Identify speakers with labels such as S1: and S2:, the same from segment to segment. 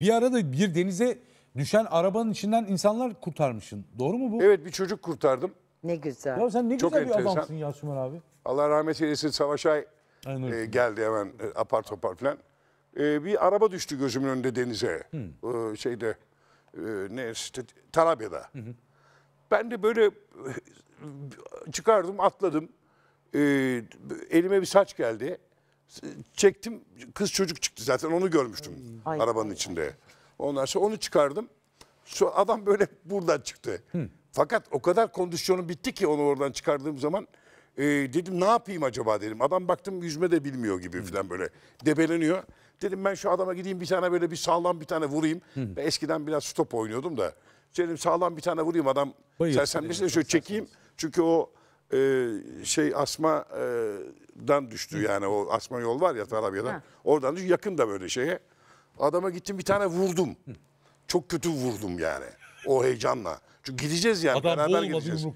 S1: Bir arada bir denize düşen arabanın içinden insanlar kurtarmışsın. Doğru mu bu? Evet bir çocuk kurtardım. Ne güzel. Ya sen ne Çok güzel bir enteresan. adamsın ya abi. Allah rahmet eylesin Savaş Ay e, geldi hemen e, apar topar falan. E, bir araba düştü gözümün önünde denize. E, şeyde e, ne işte Tarabya'da. Ben de böyle çıkardım atladım. E, elime bir saç geldi. Çektim kız çocuk çıktı zaten onu görmüştüm. Ay, arabanın içinde. Ay. Ondan sonra onu çıkardım. Şu adam böyle buradan çıktı. Hı. Fakat o kadar kondisyonum bitti ki onu oradan çıkardığım zaman e, dedim ne yapayım acaba dedim. Adam baktım yüzme de bilmiyor gibi falan böyle debeleniyor. Dedim ben şu adama gideyim bir tane böyle bir sağlam bir tane vurayım. Hı. Ben eskiden biraz stop oynuyordum da. Dedim sağlam bir tane vurayım adam sersemlesine şöyle çekeyim. Sersemlesin. Çünkü o e, şey asmadan e, düştü yani o asma yol var ya Tarabya'dan. Oradan düştü yakın da böyle şeye. Adama gittim bir tane vurdum. Çok kötü vurdum yani. O heyecanla. Çünkü gideceğiz yani. Adam beraber gideceğiz.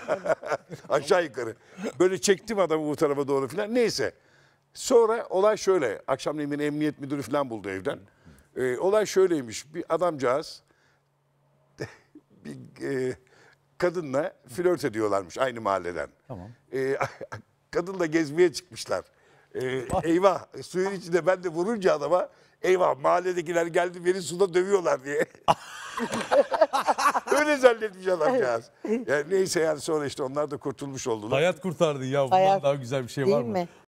S1: Aşağı yukarı. Böyle çektim adamı bu tarafa doğru filan. Neyse. Sonra olay şöyle. Akşamleyin beni emniyet müdürü falan buldu evden. Ee, olay şöyleymiş. Bir adamcağız bir e, kadınla flört ediyorlarmış aynı mahalleden. Tamam. E, kadınla gezmeye çıkmışlar. Ee, ah. eyvah suyun içinde ben de vurunca adama eyvah mahalledekiler geldi beni suda dövüyorlar diye. Öyle zannetmiş adamcağız. Yani neyse yani sonra işte onlar da kurtulmuş oldular. Hayat kurtardın ya. Bundan Hayat- daha güzel bir şey var mı? mi?